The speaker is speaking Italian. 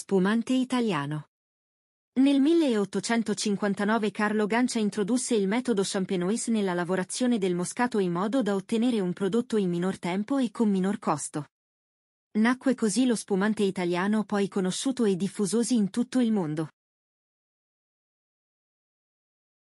Spumante italiano. Nel 1859 Carlo Gancia introdusse il metodo Champenois nella lavorazione del moscato in modo da ottenere un prodotto in minor tempo e con minor costo. Nacque così lo spumante italiano poi conosciuto e diffusosi in tutto il mondo.